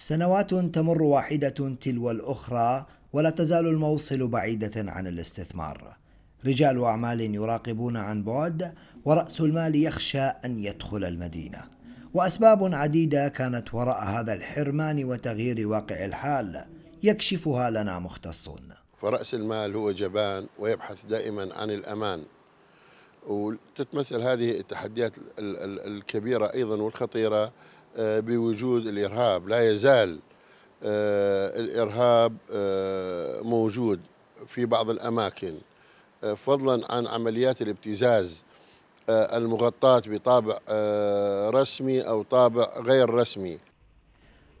سنوات تمر واحدة تلو الأخرى ولا تزال الموصل بعيدة عن الاستثمار رجال أعمال يراقبون عن بعد ورأس المال يخشى أن يدخل المدينة وأسباب عديدة كانت وراء هذا الحرمان وتغيير واقع الحال يكشفها لنا مختصون فرأس المال هو جبان ويبحث دائما عن الأمان وتتمثل هذه التحديات الكبيرة أيضا والخطيرة آه، بوجود الإرهاب لا يزال آه، الإرهاب آه، موجود في بعض الأماكن فضلا عن عمليات الابتزاز المغطاة بطابع رسمي أو طابع غير رسمي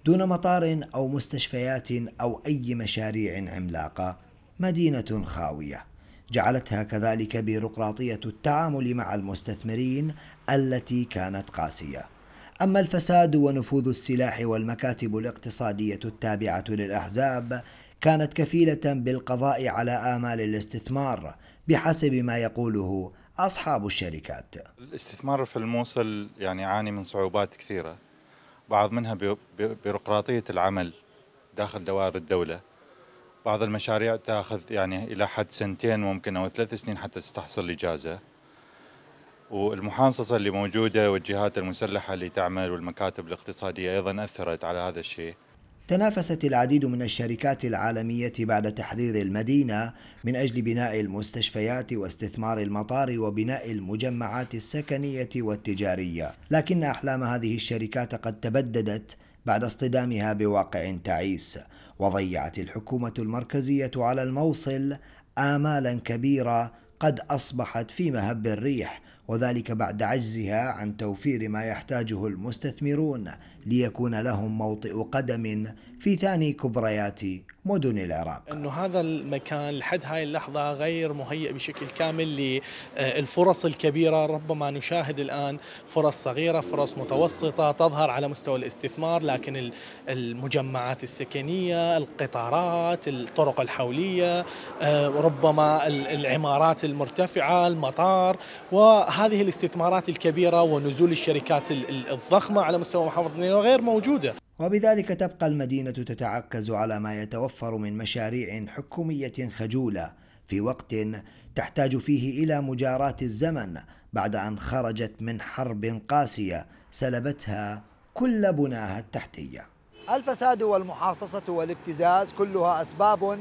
دون مطار أو مستشفيات أو أي مشاريع عملاقة مدينة خاوية جعلتها كذلك بيروقراطية التعامل مع المستثمرين التي كانت قاسية أما الفساد ونفوذ السلاح والمكاتب الاقتصادية التابعة للأحزاب كانت كفيلة بالقضاء على آمال الاستثمار بحسب ما يقوله أصحاب الشركات الاستثمار في الموصل يعني يعاني من صعوبات كثيرة بعض منها بيروقراطية العمل داخل دوائر الدولة بعض المشاريع تاخذ يعني إلى حد سنتين ممكن أو ثلاث سنين حتى تستحصل إجازة والمحاصصه اللي موجوده والجهات المسلحه اللي تعمل والمكاتب الاقتصاديه ايضا اثرت على هذا الشيء. تنافست العديد من الشركات العالميه بعد تحرير المدينه من اجل بناء المستشفيات واستثمار المطار وبناء المجمعات السكنيه والتجاريه، لكن احلام هذه الشركات قد تبددت بعد اصطدامها بواقع تعيس، وضيعت الحكومه المركزيه على الموصل آمالا كبيرة قد أصبحت في مهب الريح وذلك بعد عجزها عن توفير ما يحتاجه المستثمرون ليكون لهم موطئ قدم في ثاني كبريات مدن العراق أنه هذا المكان لحد هاي اللحظة غير مهيئ بشكل كامل للفرص الكبيرة ربما نشاهد الآن فرص صغيرة فرص متوسطة تظهر على مستوى الاستثمار لكن المجمعات السكنية القطارات الطرق الحولية آه، ربما العمارات المرتفعة المطار وهذا هذه الاستثمارات الكبيرة ونزول الشركات الضخمة على مستوى محافظة نينوى غير موجودة وبذلك تبقى المدينة تتعكز على ما يتوفر من مشاريع حكومية خجولة في وقت تحتاج فيه إلى مجاراة الزمن بعد أن خرجت من حرب قاسية سلبتها كل بناها التحتية الفساد والمحاصصة والابتزاز كلها أسباب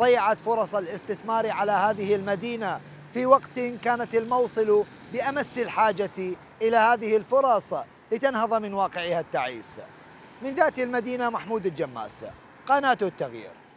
ضيعت فرص الاستثمار على هذه المدينة في وقت كانت الموصل بأمس الحاجة إلى هذه الفرص لتنهض من واقعها التعيس من ذات المدينة محمود الجماس قناة التغيير